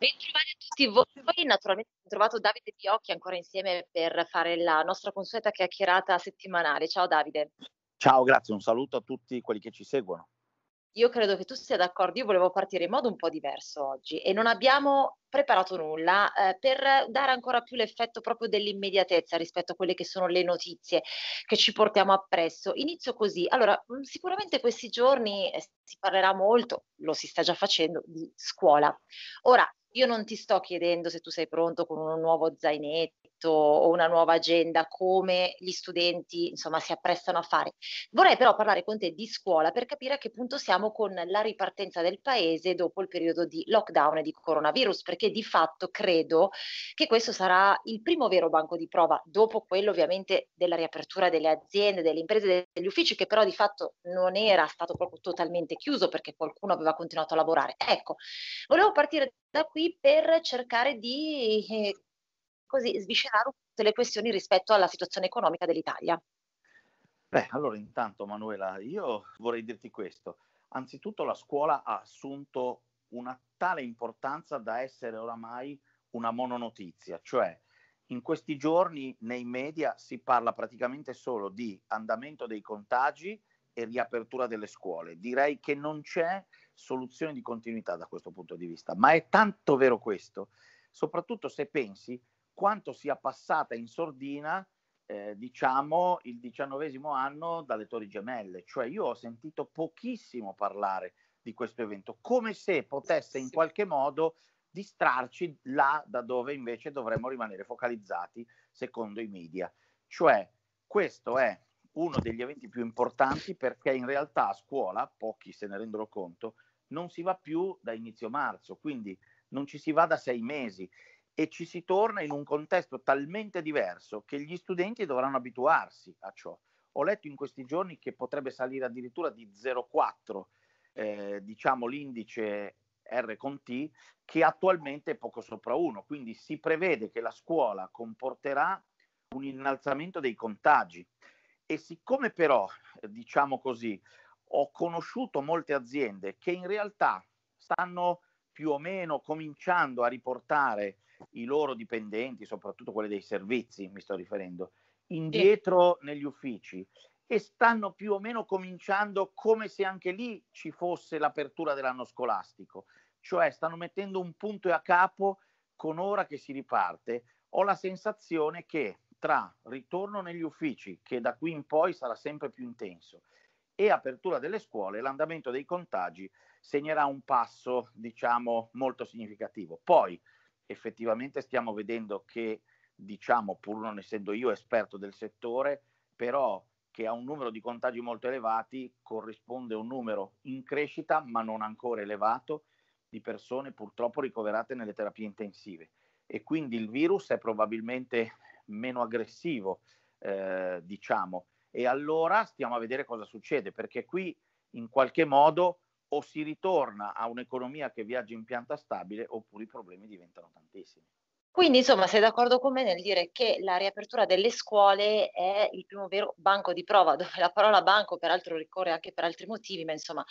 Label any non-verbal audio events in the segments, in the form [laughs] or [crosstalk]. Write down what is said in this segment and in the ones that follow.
Bentrovati a tutti voi, naturalmente ho trovato Davide Biocchi ancora insieme per fare la nostra consueta chiacchierata settimanale. Ciao Davide. Ciao, grazie, un saluto a tutti quelli che ci seguono. Io credo che tu sia d'accordo, io volevo partire in modo un po' diverso oggi e non abbiamo preparato nulla eh, per dare ancora più l'effetto proprio dell'immediatezza rispetto a quelle che sono le notizie che ci portiamo appresso. Inizio così. Allora, mm, sicuramente questi giorni eh, si parlerà molto, lo si sta già facendo, di scuola. Ora, io non ti sto chiedendo se tu sei pronto con un nuovo zainetto progetto o una nuova agenda, come gli studenti insomma, si apprestano a fare. Vorrei però parlare con te di scuola per capire a che punto siamo con la ripartenza del paese dopo il periodo di lockdown e di coronavirus, perché di fatto credo che questo sarà il primo vero banco di prova, dopo quello ovviamente della riapertura delle aziende, delle imprese, degli uffici, che però di fatto non era stato proprio totalmente chiuso perché qualcuno aveva continuato a lavorare. Ecco, volevo partire da qui per cercare di eh, così sviscerare tutte le questioni rispetto alla situazione economica dell'Italia. Beh, allora intanto Manuela, io vorrei dirti questo. Anzitutto la scuola ha assunto una tale importanza da essere oramai una mononotizia, cioè in questi giorni nei media si parla praticamente solo di andamento dei contagi e riapertura delle scuole. Direi che non c'è soluzione di continuità da questo punto di vista, ma è tanto vero questo, soprattutto se pensi quanto sia passata in sordina, eh, diciamo, il diciannovesimo anno dalle Torri Gemelle. Cioè io ho sentito pochissimo parlare di questo evento, come se potesse in qualche modo distrarci là da dove invece dovremmo rimanere focalizzati secondo i media. Cioè, questo è uno degli eventi più importanti perché in realtà a scuola, pochi se ne rendono conto, non si va più da inizio marzo, quindi non ci si va da sei mesi e ci si torna in un contesto talmente diverso che gli studenti dovranno abituarsi a ciò. Ho letto in questi giorni che potrebbe salire addirittura di 0,4, eh, diciamo l'indice R con T, che attualmente è poco sopra 1, quindi si prevede che la scuola comporterà un innalzamento dei contagi. E siccome però, diciamo così, ho conosciuto molte aziende che in realtà stanno più o meno cominciando a riportare i loro dipendenti, soprattutto quelli dei servizi, mi sto riferendo, indietro sì. negli uffici e stanno più o meno cominciando come se anche lì ci fosse l'apertura dell'anno scolastico, cioè stanno mettendo un punto a capo con ora che si riparte. Ho la sensazione che tra ritorno negli uffici, che da qui in poi sarà sempre più intenso, e apertura delle scuole, l'andamento dei contagi segnerà un passo, diciamo, molto significativo. Poi effettivamente stiamo vedendo che, diciamo, pur non essendo io esperto del settore, però che a un numero di contagi molto elevati corrisponde un numero in crescita, ma non ancora elevato, di persone purtroppo ricoverate nelle terapie intensive. E quindi il virus è probabilmente meno aggressivo, eh, diciamo. E allora stiamo a vedere cosa succede, perché qui in qualche modo o si ritorna a un'economia che viaggia in pianta stabile oppure i problemi diventano tantissimi. Quindi insomma sei d'accordo con me nel dire che la riapertura delle scuole è il primo vero banco di prova, dove la parola banco peraltro ricorre anche per altri motivi, ma insomma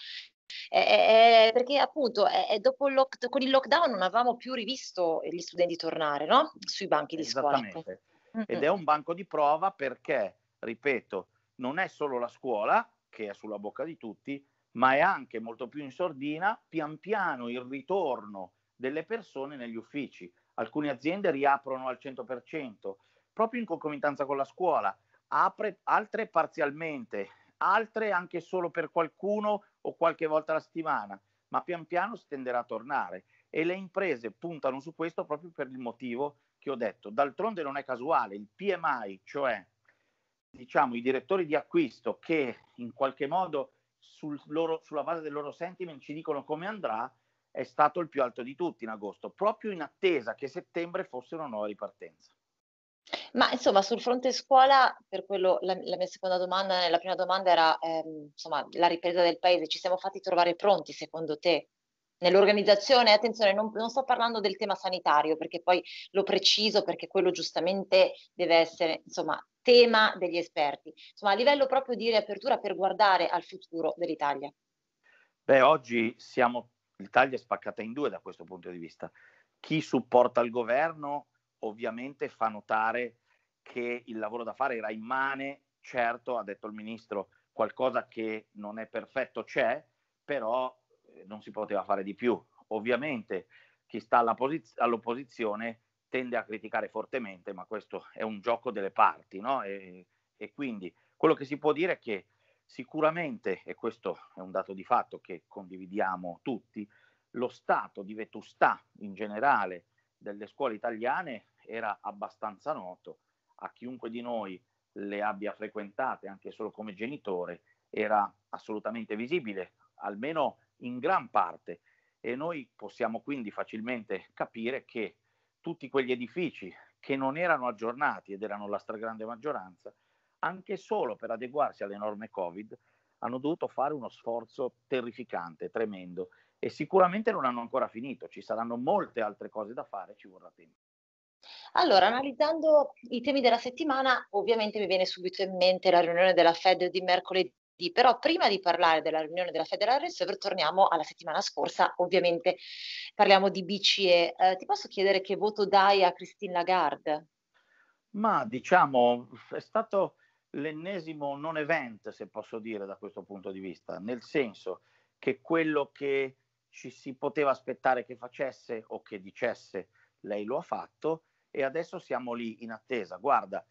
è, è, perché appunto è, il lock, con il lockdown non avevamo più rivisto gli studenti tornare no? sui banchi di scuola. Ecco. Esattamente, Ed è un banco di prova perché, ripeto, non è solo la scuola che è sulla bocca di tutti, ma è anche molto più in sordina pian piano il ritorno delle persone negli uffici. Alcune aziende riaprono al 100%, proprio in concomitanza con la scuola, apre, altre parzialmente, altre anche solo per qualcuno o qualche volta alla settimana, ma pian piano si tenderà a tornare e le imprese puntano su questo proprio per il motivo che ho detto. D'altronde non è casuale, il PMI, cioè diciamo i direttori di acquisto che in qualche modo sul loro, sulla base del loro sentiment ci dicono come andrà, è stato il più alto di tutti in agosto, proprio in attesa che settembre fosse una nuova ripartenza. Ma insomma, sul fronte scuola, per quello la, la mia seconda domanda, la prima domanda era ehm, insomma, la ripresa del paese, ci siamo fatti trovare pronti secondo te? Nell'organizzazione, attenzione, non, non sto parlando del tema sanitario perché poi lo preciso perché quello giustamente deve essere insomma tema degli esperti, insomma a livello proprio di riapertura per guardare al futuro dell'Italia? Beh, oggi siamo, l'Italia è spaccata in due da questo punto di vista. Chi supporta il governo ovviamente fa notare che il lavoro da fare era immane, certo, ha detto il ministro, qualcosa che non è perfetto c'è, però eh, non si poteva fare di più. Ovviamente chi sta posiz- all'opposizione tende a criticare fortemente, ma questo è un gioco delle parti, no? E, e quindi quello che si può dire è che sicuramente, e questo è un dato di fatto che condividiamo tutti, lo stato di vetustà in generale delle scuole italiane era abbastanza noto a chiunque di noi le abbia frequentate anche solo come genitore era assolutamente visibile, almeno in gran parte. E noi possiamo quindi facilmente capire che tutti quegli edifici che non erano aggiornati ed erano la stragrande maggioranza, anche solo per adeguarsi alle norme Covid, hanno dovuto fare uno sforzo terrificante, tremendo e sicuramente non hanno ancora finito, ci saranno molte altre cose da fare, ci vorrà tempo. Allora, analizzando i temi della settimana, ovviamente mi viene subito in mente la riunione della Fed di mercoledì però prima di parlare della riunione della Federal Reserve, torniamo alla settimana scorsa, ovviamente parliamo di BCE. Eh, ti posso chiedere che voto dai a Christine Lagarde? Ma diciamo, è stato l'ennesimo non event, se posso dire da questo punto di vista, nel senso che quello che ci si poteva aspettare che facesse o che dicesse, lei lo ha fatto e adesso siamo lì in attesa. Guarda,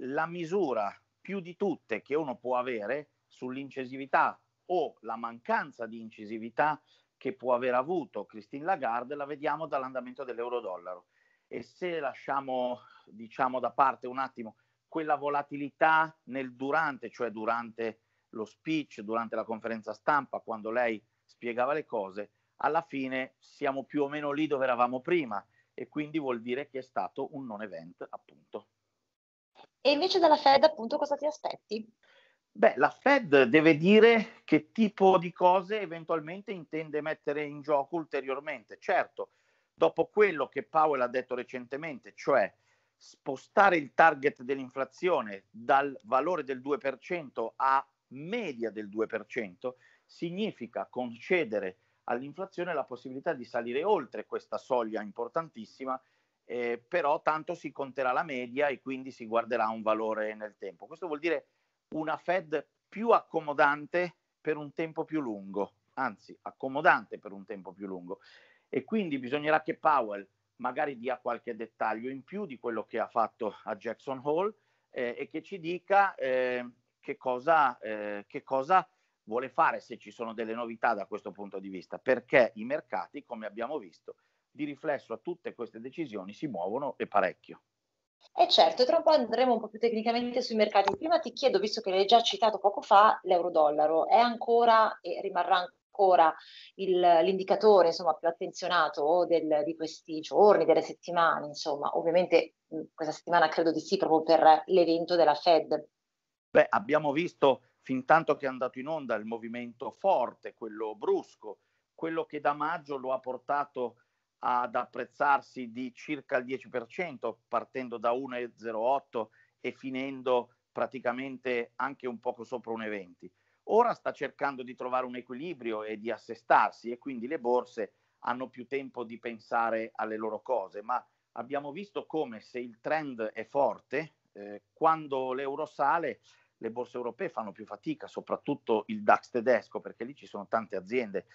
la misura più di tutte che uno può avere sull'incisività o la mancanza di incisività che può aver avuto Christine Lagarde la vediamo dall'andamento dell'euro-dollaro. E se lasciamo, diciamo, da parte un attimo quella volatilità nel durante, cioè durante lo speech, durante la conferenza stampa, quando lei spiegava le cose, alla fine siamo più o meno lì dove eravamo prima e quindi vuol dire che è stato un non event, appunto. E invece dalla Fed, appunto, cosa ti aspetti? Beh, la Fed deve dire che tipo di cose eventualmente intende mettere in gioco ulteriormente. Certo, dopo quello che Powell ha detto recentemente, cioè spostare il target dell'inflazione dal valore del 2% a media del 2%, significa concedere all'inflazione la possibilità di salire oltre questa soglia importantissima, eh, però tanto si conterà la media e quindi si guarderà un valore nel tempo. Questo vuol dire una Fed più accomodante per un tempo più lungo, anzi accomodante per un tempo più lungo. E quindi bisognerà che Powell magari dia qualche dettaglio in più di quello che ha fatto a Jackson Hole eh, e che ci dica eh, che, cosa, eh, che cosa vuole fare, se ci sono delle novità da questo punto di vista, perché i mercati, come abbiamo visto, di riflesso a tutte queste decisioni si muovono e parecchio. E certo, tra un po' andremo un po' più tecnicamente sui mercati. Prima ti chiedo, visto che l'hai già citato poco fa, l'euro-dollaro è ancora e rimarrà ancora il, l'indicatore insomma, più attenzionato del, di questi giorni, delle settimane, insomma, ovviamente questa settimana credo di sì proprio per l'evento della Fed. Beh, abbiamo visto fin tanto che è andato in onda il movimento forte, quello brusco, quello che da maggio lo ha portato ad apprezzarsi di circa il 10%, partendo da 1,08 e finendo praticamente anche un poco sopra 1,20. Ora sta cercando di trovare un equilibrio e di assestarsi e quindi le borse hanno più tempo di pensare alle loro cose, ma abbiamo visto come se il trend è forte, eh, quando l'euro sale le borse europee fanno più fatica, soprattutto il DAX tedesco, perché lì ci sono tante aziende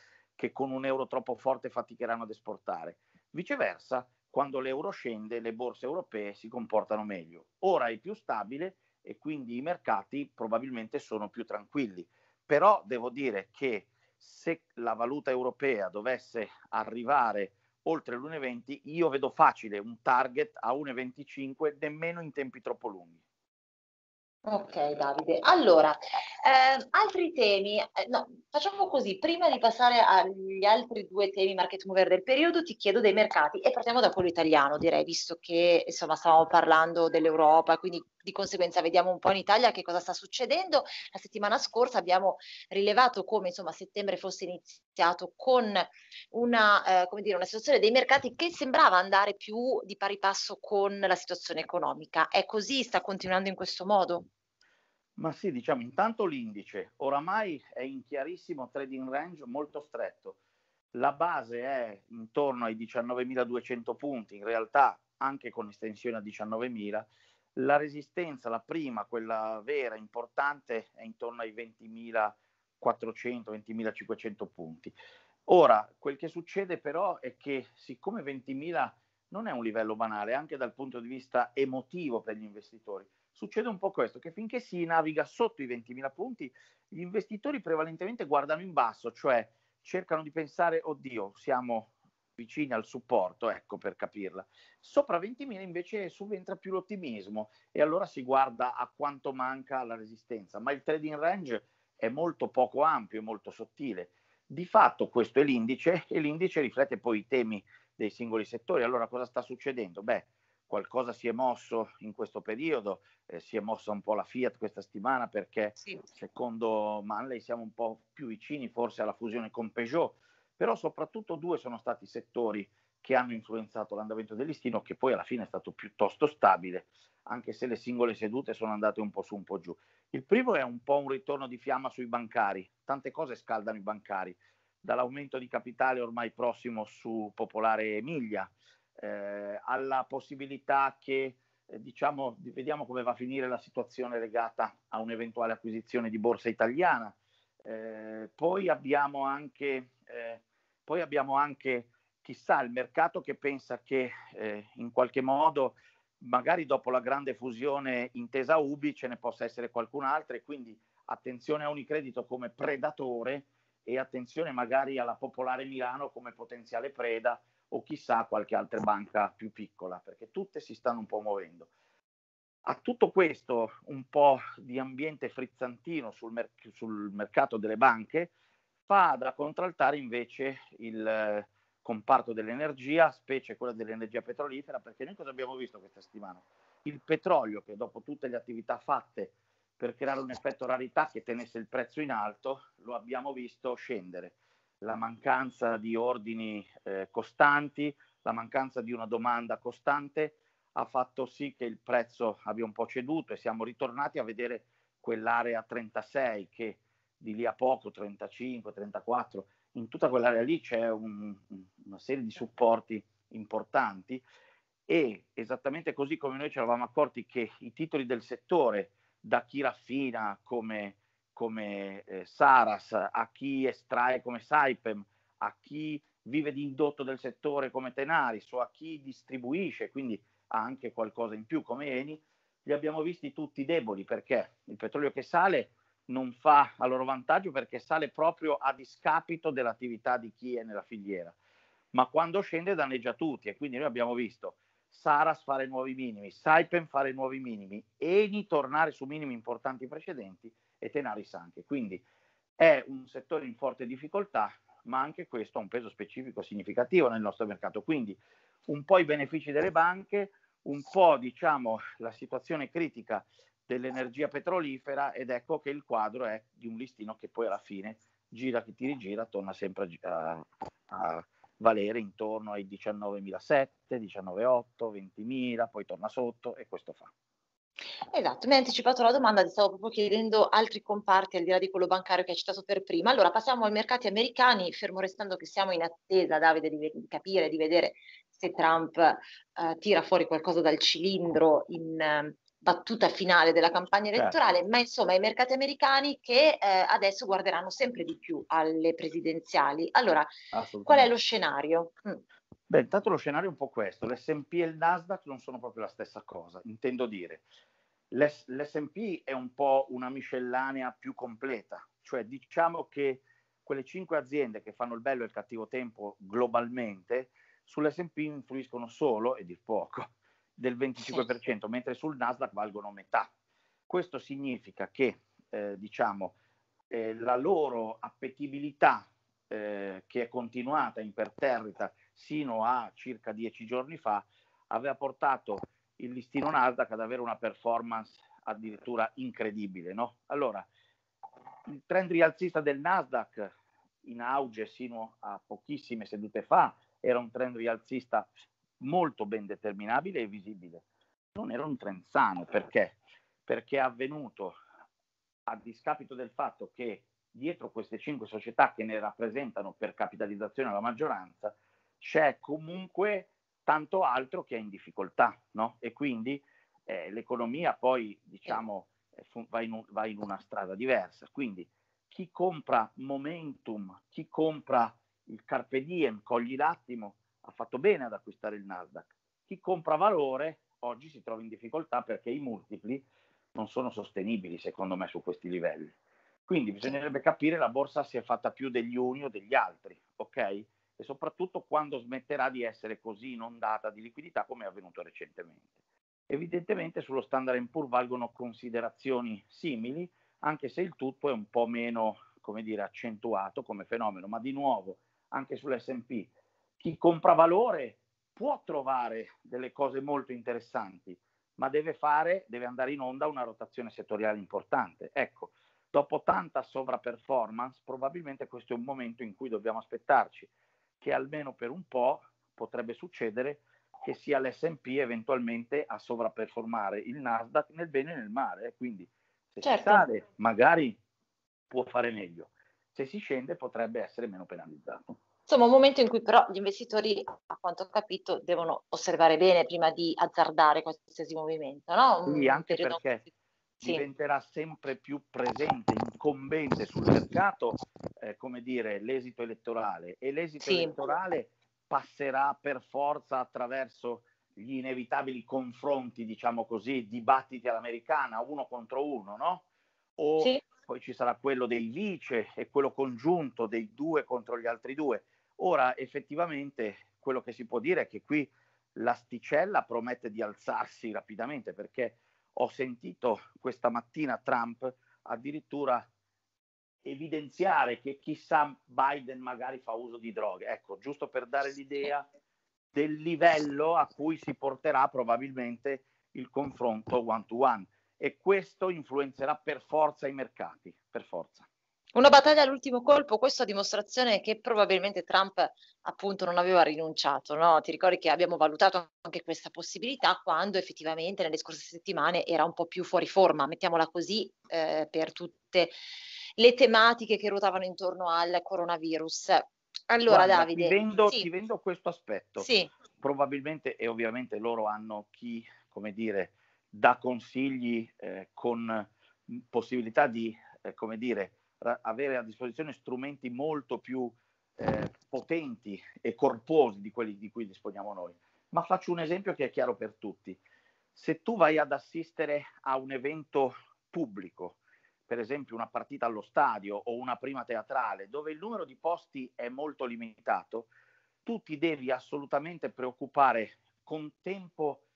che con un euro troppo forte faticheranno ad esportare. Viceversa, quando l'euro scende, le borse europee si comportano meglio. Ora è più stabile e quindi i mercati probabilmente sono più tranquilli. Però devo dire che se la valuta europea dovesse arrivare oltre l'1,20, io vedo facile un target a 1,25 nemmeno in tempi troppo lunghi. Ok Davide, allora, eh, altri temi, eh, no, facciamo così, prima di passare agli altri due temi market mover del periodo ti chiedo dei mercati e partiamo da quello italiano direi, visto che insomma stavamo parlando dell'Europa, quindi di conseguenza vediamo un po' in Italia che cosa sta succedendo. La settimana scorsa abbiamo rilevato come insomma, settembre fosse iniziato con una, eh, dire, una, situazione dei mercati che sembrava andare più di pari passo con la situazione economica. È così? Sta continuando in questo modo? Ma sì, diciamo, intanto l'indice oramai è in chiarissimo trading range molto stretto. La base è intorno ai 19.200 punti, in realtà anche con estensione a 19.000 la resistenza, la prima, quella vera, importante, è intorno ai 20.400, 20.500 punti. Ora, quel che succede però è che siccome 20.000 non è un livello banale, anche dal punto di vista emotivo per gli investitori, succede un po' questo, che finché si naviga sotto i 20.000 punti, gli investitori prevalentemente guardano in basso, cioè cercano di pensare, oddio, siamo vicini al supporto, ecco per capirla. Sopra 20.000 invece subentra più l'ottimismo e allora si guarda a quanto manca la resistenza, ma il trading range è molto poco ampio e molto sottile. Di fatto questo è l'indice e l'indice riflette poi i temi dei singoli settori. Allora cosa sta succedendo? Beh, qualcosa si è mosso in questo periodo, eh, si è mossa un po' la Fiat questa settimana perché sì. secondo Manley siamo un po' più vicini forse alla fusione con Peugeot, però soprattutto due sono stati i settori che hanno influenzato l'andamento del listino che poi alla fine è stato piuttosto stabile, anche se le singole sedute sono andate un po' su un po' giù. Il primo è un po' un ritorno di fiamma sui bancari, tante cose scaldano i bancari, dall'aumento di capitale ormai prossimo su Popolare Emilia, eh, alla possibilità che eh, diciamo, vediamo come va a finire la situazione legata a un'eventuale acquisizione di borsa italiana. Eh, poi abbiamo anche eh, poi abbiamo anche, chissà, il mercato che pensa che eh, in qualche modo, magari dopo la grande fusione intesa Ubi, ce ne possa essere qualcun'altra e quindi attenzione a Unicredito come predatore e attenzione magari alla Popolare Milano come potenziale preda o chissà qualche altra banca più piccola, perché tutte si stanno un po' muovendo. A tutto questo un po' di ambiente frizzantino sul, mer- sul mercato delle banche va Spada contraltare invece il eh, comparto dell'energia, specie quella dell'energia petrolifera, perché noi cosa abbiamo visto questa settimana? Il petrolio che dopo tutte le attività fatte per creare un effetto rarità che tenesse il prezzo in alto, lo abbiamo visto scendere. La mancanza di ordini eh, costanti, la mancanza di una domanda costante ha fatto sì che il prezzo abbia un po' ceduto e siamo ritornati a vedere quell'area 36 che di lì a poco, 35, 34, in tutta quell'area lì c'è un, una serie di supporti importanti e esattamente così come noi ci eravamo accorti che i titoli del settore, da chi raffina come, come eh, Saras, a chi estrae come Saipem, a chi vive di indotto del settore come Tenaris o a chi distribuisce, quindi ha anche qualcosa in più come Eni, li abbiamo visti tutti deboli perché il petrolio che sale non fa a loro vantaggio perché sale proprio a discapito dell'attività di chi è nella filiera. Ma quando scende danneggia tutti e quindi noi abbiamo visto Saras fare nuovi minimi, Saipen fare nuovi minimi, Eni tornare su minimi importanti precedenti e Tenaris anche. Quindi è un settore in forte difficoltà, ma anche questo ha un peso specifico significativo nel nostro mercato. Quindi un po' i benefici delle banche, un po' diciamo la situazione critica dell'energia petrolifera ed ecco che il quadro è di un listino che poi alla fine gira che ti rigira, torna sempre a, a valere intorno ai 19.007, 19.8, 20.000, poi torna sotto e questo fa. Esatto, mi hai anticipato la domanda, ti stavo proprio chiedendo altri comparti al di là di quello bancario che hai citato per prima. Allora passiamo ai mercati americani, fermo restando che siamo in attesa, Davide, di, di capire, di vedere se Trump eh, tira fuori qualcosa dal cilindro in, battuta finale della campagna certo. elettorale, certo. ma insomma i mercati americani che eh, adesso guarderanno sempre di più alle presidenziali. Allora, qual è lo scenario? Mm. Beh, intanto lo scenario è un po' questo, l'SP e il Nasdaq non sono proprio la stessa cosa, intendo dire. L'S- L'SP è un po' una miscellanea più completa, cioè diciamo che quelle cinque aziende che fanno il bello e il cattivo tempo globalmente sull'SP influiscono solo e di poco del 25%, mentre sul Nasdaq valgono metà. Questo significa che eh, diciamo, eh, la loro appetibilità, eh, che è continuata imperterrita sino a circa dieci giorni fa, aveva portato il listino Nasdaq ad avere una performance addirittura incredibile. No? Allora, il trend rialzista del Nasdaq in auge sino a pochissime sedute fa era un trend rialzista molto ben determinabile e visibile. Non era un Trenzano perché? Perché è avvenuto a discapito del fatto che dietro queste cinque società che ne rappresentano per capitalizzazione la maggioranza c'è comunque tanto altro che è in difficoltà, no? E quindi eh, l'economia poi, diciamo, eh, va in, un, va in una strada diversa. Quindi chi compra momentum, chi compra il carpe diem, cogli l'attimo, ha fatto bene ad acquistare il Nasdaq. Chi compra valore oggi si trova in difficoltà perché i multipli non sono sostenibili, secondo me, su questi livelli. Quindi bisognerebbe capire la borsa si è fatta più degli uni o degli altri, ok? E soprattutto quando smetterà di essere così inondata di liquidità come è avvenuto recentemente. Evidentemente sullo standard Poor valgono considerazioni simili, anche se il tutto è un po' meno, come dire, accentuato come fenomeno, ma di nuovo anche sull'SP chi compra valore può trovare delle cose molto interessanti, ma deve, fare, deve andare in onda una rotazione settoriale importante. Ecco, dopo tanta sovraperformance, probabilmente questo è un momento in cui dobbiamo aspettarci che almeno per un po' potrebbe succedere che sia l'SP eventualmente a sovraperformare il Nasdaq nel bene e nel male. Quindi se certo. si sale magari può fare meglio, se si scende potrebbe essere meno penalizzato. Insomma, un momento in cui però gli investitori, a quanto ho capito, devono osservare bene prima di azzardare qualsiasi movimento, no? sì, anche perché sì. diventerà sempre più presente, incombente sul mercato, eh, come dire, l'esito elettorale. E l'esito sì. elettorale passerà per forza attraverso gli inevitabili confronti, diciamo così, dibattiti all'americana, uno contro uno, no? O sì. poi ci sarà quello dei vice e quello congiunto dei due contro gli altri due. Ora effettivamente quello che si può dire è che qui l'asticella promette di alzarsi rapidamente perché ho sentito questa mattina Trump addirittura evidenziare che chissà Biden magari fa uso di droghe. Ecco, giusto per dare l'idea del livello a cui si porterà probabilmente il confronto one to one e questo influenzerà per forza i mercati, per forza. Una battaglia all'ultimo colpo, questo a dimostrazione che probabilmente Trump appunto non aveva rinunciato, no? Ti ricordi che abbiamo valutato anche questa possibilità quando effettivamente nelle scorse settimane era un po' più fuori forma, mettiamola così, eh, per tutte le tematiche che ruotavano intorno al coronavirus. Allora Guarda, Davide... Ti vendo, sì. ti vendo questo aspetto. Sì. Probabilmente e ovviamente loro hanno chi, come dire, dà consigli eh, con possibilità di, eh, come dire, avere a disposizione strumenti molto più eh, potenti e corposi di quelli di cui disponiamo noi. Ma faccio un esempio che è chiaro per tutti. Se tu vai ad assistere a un evento pubblico, per esempio una partita allo stadio o una prima teatrale, dove il numero di posti è molto limitato, tu ti devi assolutamente preoccupare con tempo,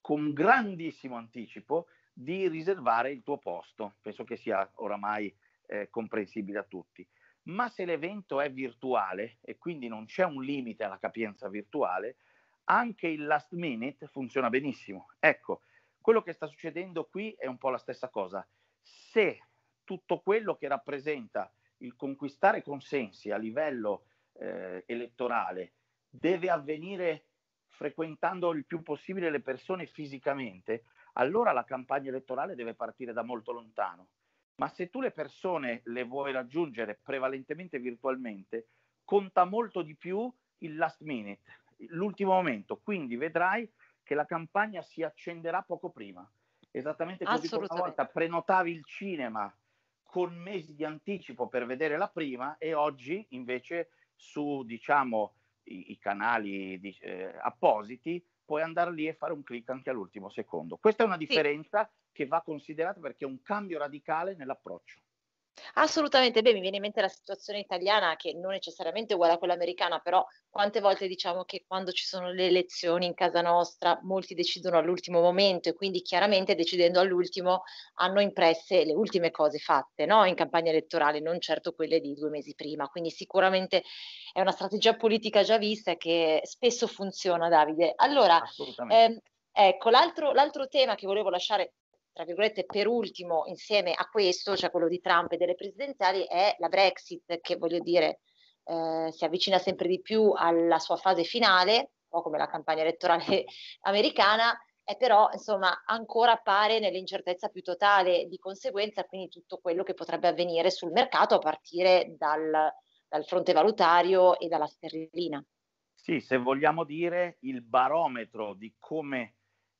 con grandissimo anticipo, di riservare il tuo posto. Penso che sia oramai eh, comprensibile a tutti. Ma se l'evento è virtuale e quindi non c'è un limite alla capienza virtuale, anche il last minute funziona benissimo. Ecco, quello che sta succedendo qui è un po' la stessa cosa. Se tutto quello che rappresenta il conquistare consensi a livello eh, elettorale deve avvenire frequentando il più possibile le persone fisicamente, allora la campagna elettorale deve partire da molto lontano. Ma se tu le persone le vuoi raggiungere prevalentemente virtualmente, conta molto di più il last minute, l'ultimo momento. Quindi vedrai che la campagna si accenderà poco prima. Esattamente così come una volta prenotavi il cinema con mesi di anticipo per vedere la prima e oggi invece su diciamo i, i canali di, eh, appositi puoi andare lì e fare un click anche all'ultimo secondo. Questa è una differenza sì. che va considerata perché è un cambio radicale nell'approccio. Assolutamente, beh, mi viene in mente la situazione italiana che non necessariamente è uguale a quella americana, però quante volte diciamo che quando ci sono le elezioni in casa nostra molti decidono all'ultimo momento e quindi chiaramente decidendo all'ultimo hanno impresse le ultime cose fatte no? in campagna elettorale, non certo quelle di due mesi prima. Quindi sicuramente è una strategia politica già vista che spesso funziona, Davide. Allora, ehm, Ecco, l'altro, l'altro, tema che volevo lasciare tra virgolette, per ultimo, insieme a questo, cioè quello di Trump e delle presidenziali, è la Brexit, che voglio dire eh, si avvicina sempre di più alla sua fase finale, un po' come la campagna elettorale [laughs] americana, e però insomma ancora appare nell'incertezza più totale, di conseguenza quindi tutto quello che potrebbe avvenire sul mercato a partire dal, dal fronte valutario e dalla sterlina. Sì, se vogliamo dire il barometro di come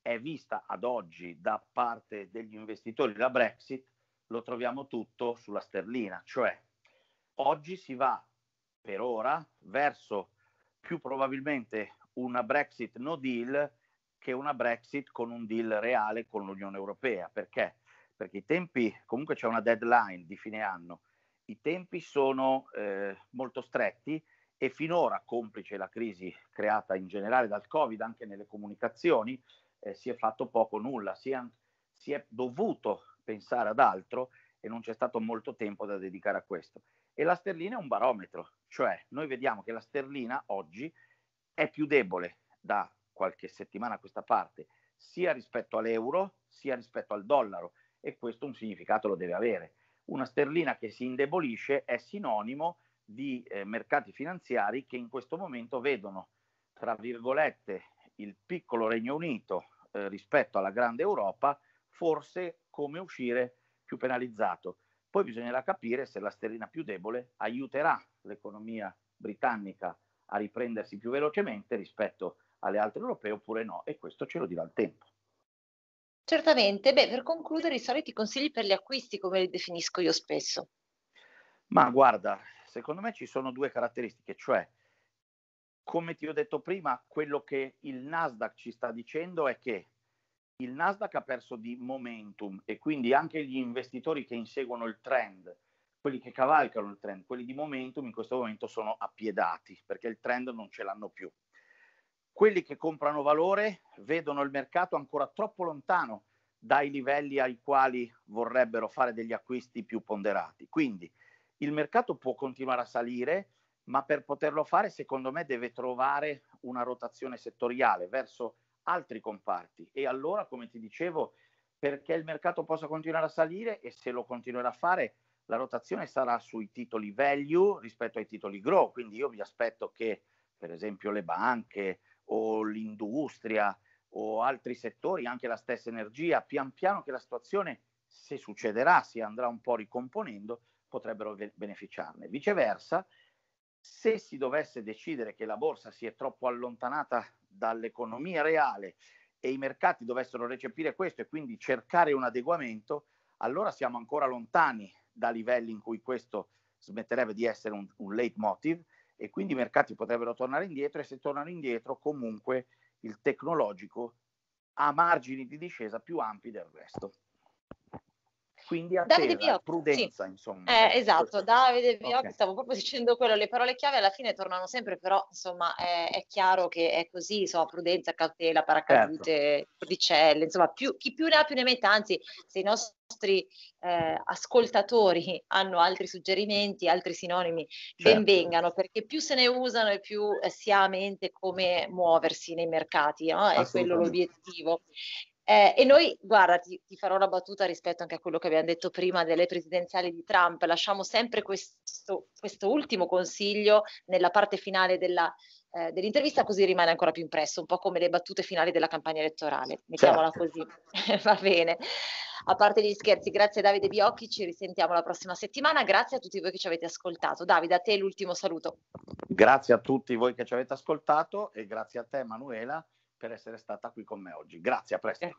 è vista ad oggi da parte degli investitori la Brexit, lo troviamo tutto sulla sterlina, cioè oggi si va per ora verso più probabilmente una Brexit no deal che una Brexit con un deal reale con l'Unione Europea, perché? Perché i tempi, comunque c'è una deadline di fine anno, i tempi sono eh, molto stretti e finora, complice la crisi creata in generale dal Covid anche nelle comunicazioni, eh, si è fatto poco o nulla, si è, si è dovuto pensare ad altro e non c'è stato molto tempo da dedicare a questo. E la sterlina è un barometro, cioè noi vediamo che la sterlina oggi è più debole da qualche settimana a questa parte, sia rispetto all'euro sia rispetto al dollaro e questo un significato lo deve avere. Una sterlina che si indebolisce è sinonimo di eh, mercati finanziari che in questo momento vedono, tra virgolette, il piccolo Regno Unito eh, rispetto alla grande Europa, forse come uscire più penalizzato. Poi bisognerà capire se la sterlina più debole aiuterà l'economia britannica a riprendersi più velocemente rispetto alle altre europee oppure no, e questo ce lo dirà il tempo. Certamente, beh, per concludere i soliti consigli per gli acquisti, come li definisco io spesso. Ma guarda, secondo me ci sono due caratteristiche, cioè come ti ho detto prima, quello che il Nasdaq ci sta dicendo è che il Nasdaq ha perso di momentum e quindi anche gli investitori che inseguono il trend, quelli che cavalcano il trend, quelli di momentum in questo momento sono appiedati perché il trend non ce l'hanno più. Quelli che comprano valore vedono il mercato ancora troppo lontano dai livelli ai quali vorrebbero fare degli acquisti più ponderati. Quindi il mercato può continuare a salire ma per poterlo fare secondo me deve trovare una rotazione settoriale verso altri comparti e allora, come ti dicevo, perché il mercato possa continuare a salire e se lo continuerà a fare, la rotazione sarà sui titoli value rispetto ai titoli grow, quindi io mi aspetto che per esempio le banche o l'industria o altri settori, anche la stessa energia, pian piano che la situazione, se succederà, si andrà un po' ricomponendo, potrebbero beneficiarne. Viceversa, se si dovesse decidere che la borsa si è troppo allontanata dall'economia reale e i mercati dovessero recepire questo e quindi cercare un adeguamento, allora siamo ancora lontani da livelli in cui questo smetterebbe di essere un, un leitmotiv e quindi i mercati potrebbero tornare indietro e se tornano indietro comunque il tecnologico ha margini di discesa più ampi del resto. Quindi attesa, Davide Biocchi, prudenza, sì. insomma. Eh, esatto, Davide Biocchi, okay. stavo proprio dicendo quello, le parole chiave alla fine tornano sempre, però insomma è, è chiaro che è così, insomma, prudenza, cautela, paracadute, certo. insomma, più, chi più ne ha più ne metta, anzi, se i nostri eh, ascoltatori [laughs] hanno altri suggerimenti, altri sinonimi, certo. ben vengano, perché più se ne usano e più eh, si ha a mente come muoversi nei mercati, no? è quello l'obiettivo. Eh, e noi, guarda, ti, ti, farò una battuta rispetto anche a quello che abbiamo detto prima delle presidenziali di Trump. Lasciamo sempre questo, questo ultimo consiglio nella parte finale della, eh, dell'intervista, così rimane ancora più impresso, un po' come le battute finali della campagna elettorale. Mettiamola certo. così. [laughs] Va bene. A parte gli scherzi, grazie Davide Biocchi, ci risentiamo la prossima settimana. Grazie a tutti voi che ci avete ascoltato. Davide, a te l'ultimo saluto. Grazie a tutti voi che ci avete ascoltato e grazie a te, Manuela per essere stata qui con me oggi. Grazie, a presto. Eh,